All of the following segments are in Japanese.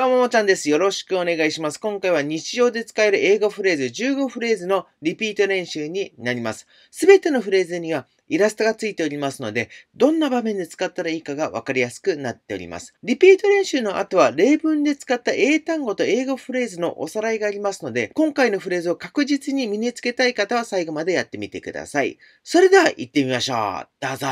どうももちゃんです。よろしくお願いします。今回は日常で使える英語フレーズ15フレーズのリピート練習になります。すべてのフレーズにはイラストがついておりますので、どんな場面で使ったらいいかがわかりやすくなっております。リピート練習の後は例文で使った英単語と英語フレーズのおさらいがありますので、今回のフレーズを確実に身につけたい方は最後までやってみてください。それでは行ってみましょう。どうぞ。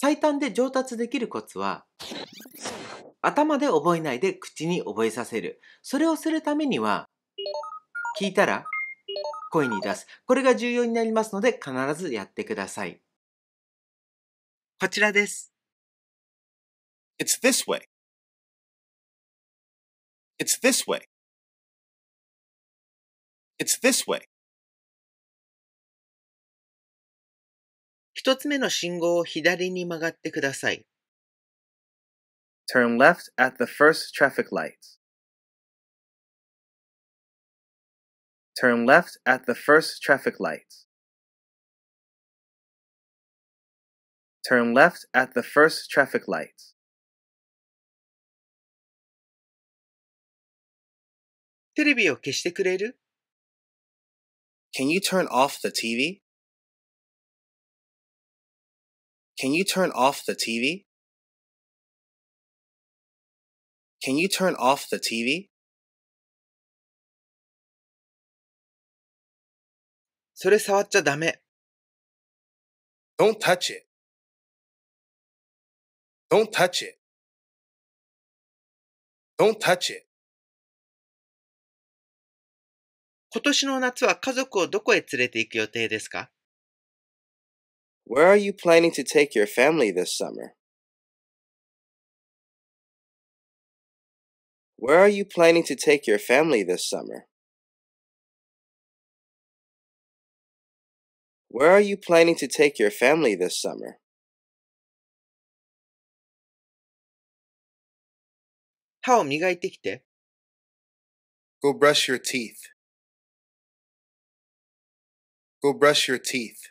最短で上達できるコツは、頭で覚えないで口に覚えさせる。それをするためには、聞いたら声に出す。これが重要になりますので必ずやってください。こちらです。It's this way. It's this way. It's this way. 1つ目の信号を左に曲がってください。Turn left at the first traffic light. Turn left at the first traffic light. Turn left at the first traffic light. テレビを消してくれる Can you turn off the TV? Can you turn off the TV? Can you turn off the TV? それ触っちゃダメ。Don't touch it. Don't touch it. Don't touch it. 今年の夏は家族をどこへ連れて行く予定ですか Where are you planning to take your family this summer? Where are you planning to take your family this summer? Where are you planning to take your family this summer? Go brush your teeth. Go brush your teeth.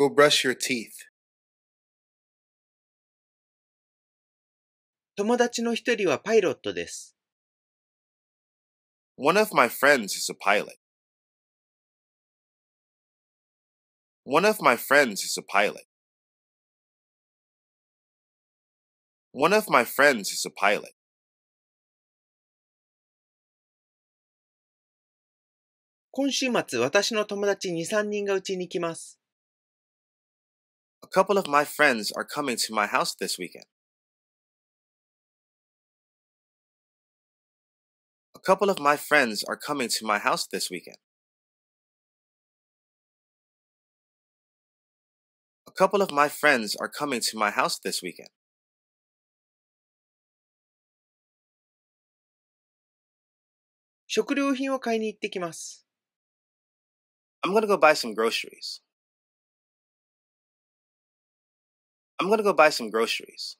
Go brush your teeth. 友達の一人はパイロットです。One of my friends is a pilot. One of my friends is a pilot. One of my friends is a pilot. 今週末、私の友達2、3人がうちに来ます。A couple of my friends are coming to my house this weekend. A couple of my friends are coming to my house this weekend. A couple of my friends are coming to my house this weekend. i am gonna go buy some groceries. I'm gonna go buy some groceries.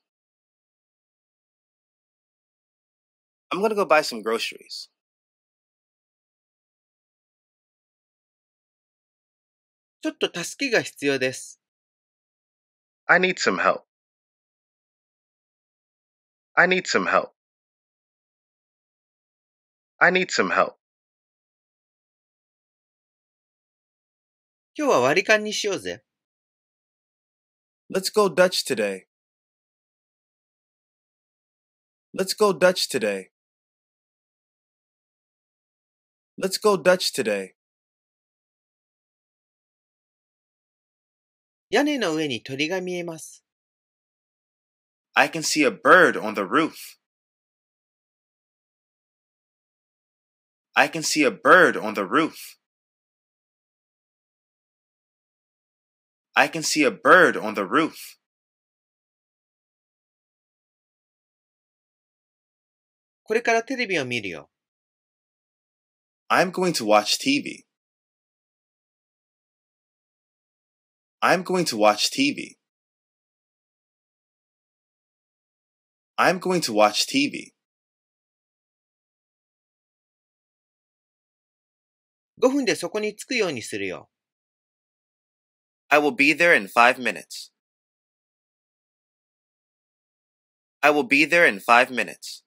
I'm gonna go buy some groceries. I need some help. I need some help. I need some help. 今日は割り勘にしようぜ。Let's go Dutch today. Let's go Dutch today. Let's go Dutch today. 屋根の上に鳥が見えます。I can see a bird on the roof. I can see a bird on the roof. I can see a bird on the roof. i am going to watch TV. I'm going to watch TV. I'm going to watch TV. 5分でそこに着くようにするよ。I will be there in five minutes. I will be there in five minutes.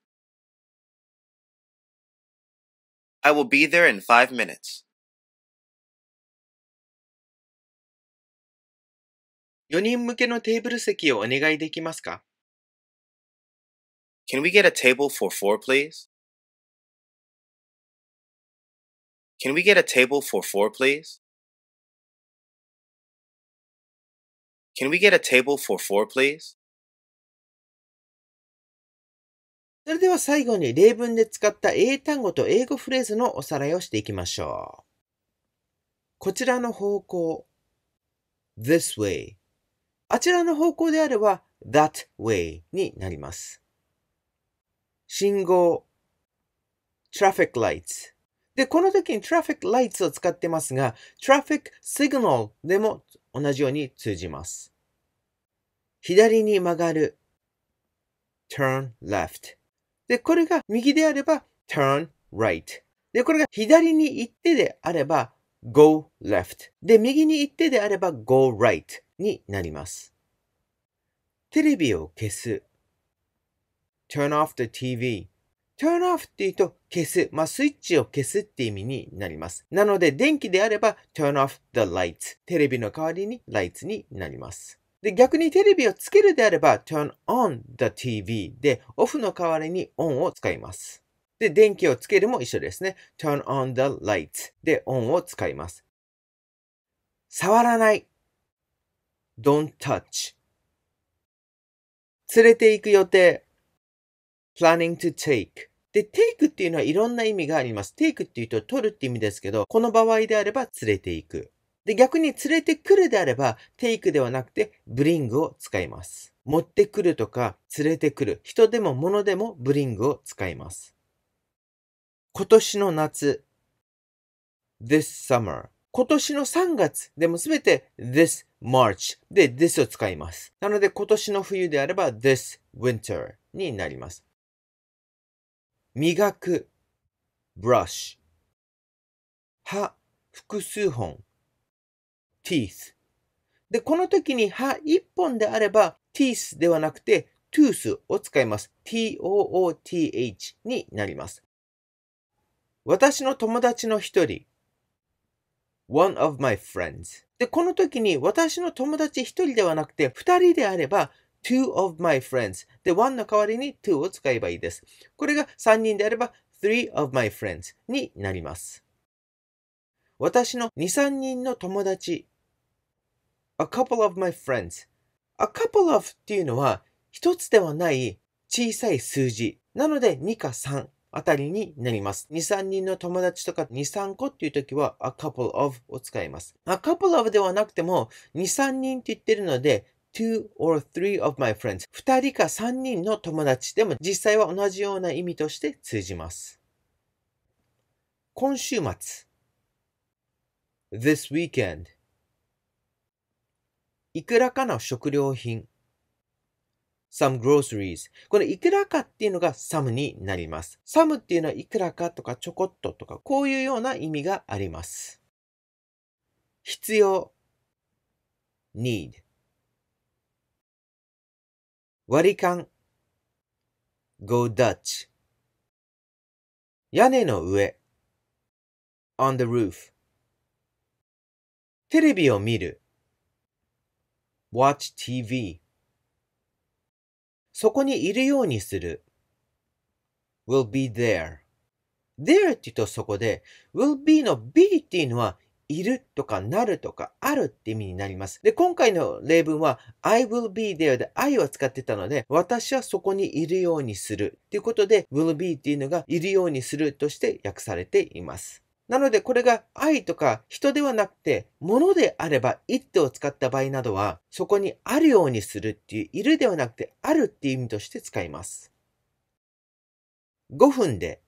I will be there in five minutes. Can we get a table for four, please? Can we get a table for four, please? Can we get a table for four, please? それでは最後に例文で使った英単語と英語フレーズのおさらいをしていきましょう。こちらの方向 this way あちらの方向であれば that way になります。信号 traffic lights で、この時に traffic lights を使ってますが traffic signal でも同じように通じます。左に曲がる turn left で、これが右であれば turn right で、これが左に行ってであれば go left で、右に行ってであれば go right になります。テレビを消す turn off the TV turn off って言うと消す。まあ、スイッチを消すって意味になります。なので、電気であれば turn off the lights テレビの代わりに lights になります。で、逆にテレビをつけるであれば turn on the TV で、オフの代わりに on を使います。で、電気をつけるも一緒ですね。turn on the light s で on を使います。触らない don't touch 連れて行く予定 planning to take で、take っていうのはいろんな意味があります。take っていうと取るって意味ですけど、この場合であれば連れて行く。で、逆に連れてくるであれば、テイクではなくて、ブリングを使います。持ってくるとか、連れてくる、人でも物でもブリングを使います。今年の夏、this summer。今年の3月でもすべて this March で this を使います。なので今年の冬であれば this winter になります。磨く brush 歯複数本 teeth。で、この時に歯1本であれば teeth ではなくて tooth を使います。t-o-o-t-h になります。私の友達の一人。one of my friends。で、この時に私の友達一人ではなくて二人であれば two of my friends で one の代わりに two を使えばいいです。これが三人であれば three of my friends になります。私の2、3人の友達 a couple of my friends. a couple of っていうのは一つではない小さい数字。なので2か3あたりになります。2、3人の友達とか2、3個っていう時は a couple of を使います。a couple of ではなくても2、3人って言ってるので two or three of my friends 2人か3人の友達でも実際は同じような意味として通じます。今週末 This weekend いくらかの食料品。some groceries。このいくらかっていうのが some になります。some っていうのはいくらかとかちょこっととかこういうような意味があります。必要 need 割り勘 go Dutch 屋根の上 on the roof テレビを見る watch TV そこにいるようにする will be there there って言うとそこで will be の be っていうのはいるとかなるとかあるって意味になります。で、今回の例文は I will be there で I を使ってたので私はそこにいるようにするということで will be っていうのがいるようにするとして訳されています。なのでこれが愛とか人ではなくて物であれば一手を使った場合などはそこにあるようにするっていういるではなくてあるっていう意味として使います。5分で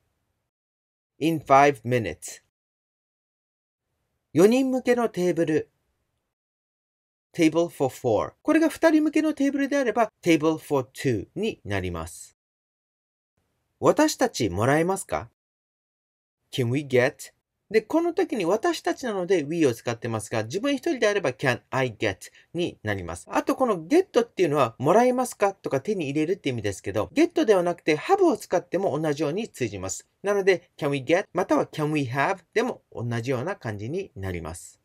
in 5 minutes 4人向けのテーブル table for 4これが2人向けのテーブルであれば table for two になります。私たちもらえますか Can we get で、この時に私たちなので we を使ってますが、自分一人であれば can I get になります。あと、この get っていうのは、もらえますかとか手に入れるって意味ですけど、get ではなくて have を使っても同じように通じます。なので、can we get または can we have でも同じような感じになります。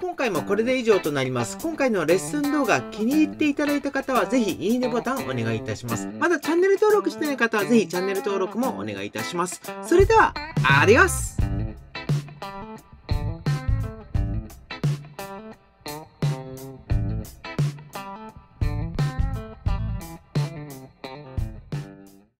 今回もこれで以上となります。今回のレッスン動画気に入っていただいた方はぜひいいねボタンお願いいたします。まだチャンネル登録してない方はぜひチャンネル登録もお願いいたします。それでは、アディオス